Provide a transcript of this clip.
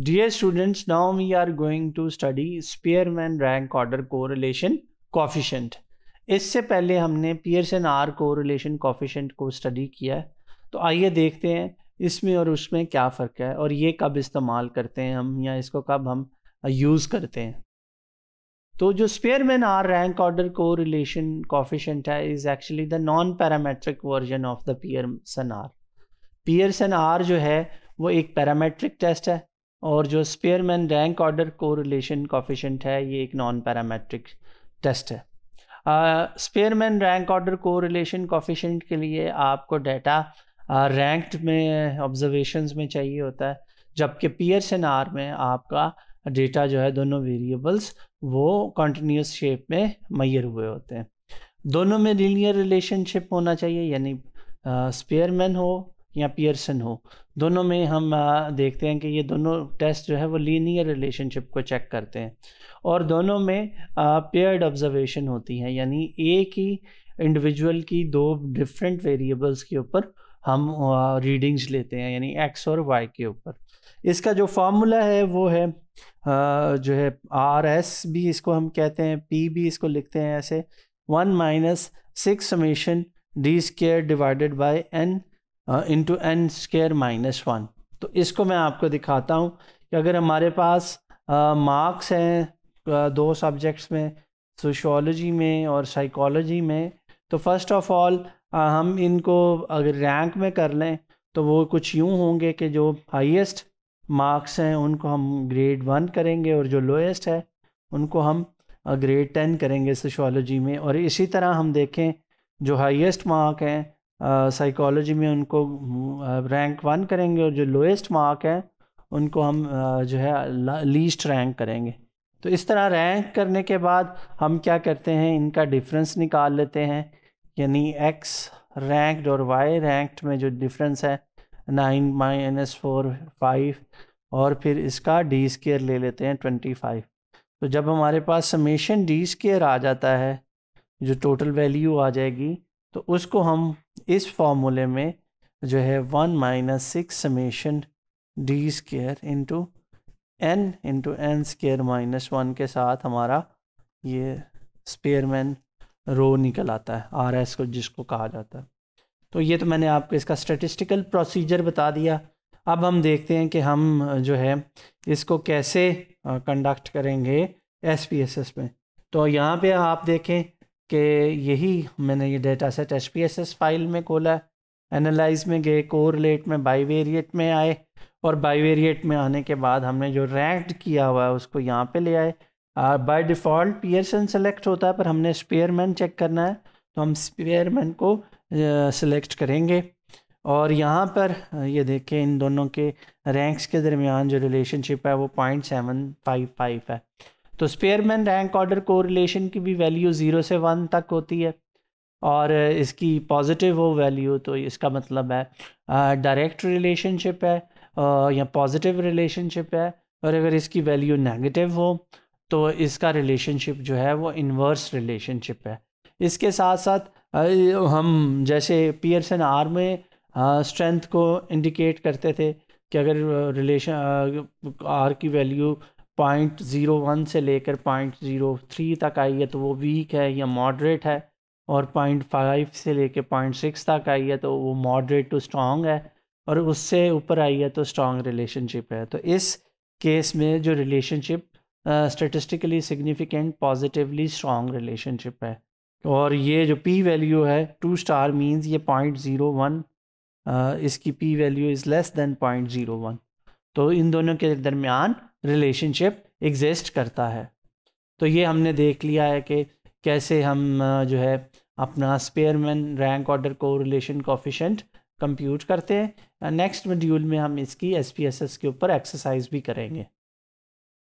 Dear students, now we are going to study rank order correlation coefficient इससे पहले हमने Pearson r correlation coefficient को study किया है तो आइए देखते हैं इसमें और उसमें क्या फ़र्क है और ये कब इस्तेमाल करते हैं हम या इसको कब हम यूज़ करते हैं तो जो Spearman r rank order correlation coefficient है is actually the non parametric version of the Pearson r n r जो है वो एक पैरामेट्रिक टेस्ट है और जो Spearman rank order correlation coefficient है ये एक नॉन पैरामेट्रिक टेस्ट है Spearman rank order correlation coefficient के लिए आपको डाटा रैंक्ड uh, में ऑब्जर्वेशंस में चाहिए होता है जबकि पीयर्स एन आर में आपका डेटा जो है दोनों वेरिएबल्स वो कंटिन्यूस शेप में मैयर हुए होते हैं दोनों में लीनियर रिलेशनशिप होना चाहिए यानी स्पेयरमैन uh, हो या पियर्सन हो दोनों में हम देखते हैं कि ये दोनों टेस्ट जो है वो लीनियर रिलेशनशिप को चेक करते हैं और दोनों में पेयर्ड ऑब्जर्वेशन होती है यानी एक ही इंडिविजुअल की दो डिफरेंट वेरिएबल्स के ऊपर हम रीडिंग्स लेते हैं यानी एक्स और वाई के ऊपर इसका जो फार्मूला है वो है जो है आर एस भी इसको हम कहते हैं पी भी इसको लिखते हैं ऐसे one minus six summation d square divided by n into n square minus one तो इसको मैं आपको दिखाता हूँ कि अगर हमारे पास मार्क्स हैं दो सब्जेक्ट्स में सोशोलॉजी में और साइकोलॉजी में तो फर्स्ट ऑफ ऑल हम इनको अगर रैंक में कर लें तो वो कुछ यूँ होंगे कि जो हाईएस्ट मार्क्स हैं उनको हम ग्रेड वन करेंगे और जो लोएस्ट है उनको हम ग्रेड टेन करेंगे सोशोलॉजी में और इसी तरह हम देखें जो हाईएस्ट मार्क हैं साइकोलॉजी में उनको रैंक वन करेंगे और जो लोएस्ट मार्क है उनको हम जो है लीस्ट रैंक करेंगे तो इस तरह रैंक करने के बाद हम क्या करते हैं इनका डिफरेंस निकाल लेते हैं यानी एक्स रैंक्ड और वाई रैंक्ड में जो डिफरेंस है नाइन माइनस फोर फाइव और फिर इसका डी स्केयर ले लेते हैं ट्वेंटी फाइव तो जब हमारे पास समेशन डी स्केयर आ जाता है जो टोटल वैल्यू आ जाएगी तो उसको हम इस फॉर्मूले में जो है one minus six summation d square into n into n square minus one के साथ हमारा ये स्पेयरमैन रो निकल आता है आर एस को जिसको कहा जाता है तो ये तो मैंने आपको इसका स्टेटिस्टिकल प्रोसीजर बता दिया अब हम देखते हैं कि हम जो है इसको कैसे कंडक्ट करेंगे एस पी एस एस में तो यहाँ पे आप देखें कि यही मैंने ये डेटा सेट एच फाइल में खोला एनालाइज में गए कोरिलेट में बाईवेरिएट में आए और बाईवेरिएट में आने के बाद हमने जो रैंक्ड किया हुआ है उसको यहाँ पे ले आए बाय डिफ़ॉल्ट पियर्सन सेलेक्ट होता है पर हमने स्पेयरमैन चेक करना है तो हम स्पेयरमैन को सेलेक्ट करेंगे और यहाँ पर ये देखें इन दोनों के रैंक्स के दरमियान जो रिलेशनशिप है वो पॉइंट सेवन फाइव फाइव है तो स्पेयरमैन रैंक ऑर्डर रिलेशन की भी वैल्यू ज़ीरो से वन तक होती है और इसकी पॉजिटिव हो वैल्यू तो इसका मतलब है डायरेक्ट रिलेशनशिप है या पॉजिटिव रिलेशनशिप है और अगर इसकी वैल्यू नेगेटिव हो तो इसका रिलेशनशिप जो है वो इन्वर्स रिलेशनशिप है इसके साथ साथ हम जैसे पियर्सन आर में स्ट्रेंथ को इंडिकेट करते थे कि अगर रिलेशन आर की वैल्यू पॉइंट ज़ीरो वन से लेकर पॉइंट ज़ीरो थ्री तक आई है तो वो वीक है या मॉडरेट है और पॉइंट फाइव से लेकर पॉइंट सिक्स तक आई है तो वो मॉडरेट टू स्ट्रॉन्ग है और उससे ऊपर आई है तो स्ट्रॉन्ग रिलेशनशिप है तो इस केस में जो relationship statistically significant positively strong relationship है और ये जो पी वैल्यू है टू स्टार मीन्स ये पॉइंट ज़ीरो वन इसकी p value is less than point zero one तो इन दोनों के दरमियान रिलेशनशिप एग्जिस्ट करता है तो ये हमने देख लिया है कि कैसे हम जो है अपना Spearman rank order correlation coefficient compute करते हैं नेक्स्ट मॉड्यूल में हम इसकी एस के ऊपर एक्सरसाइज भी करेंगे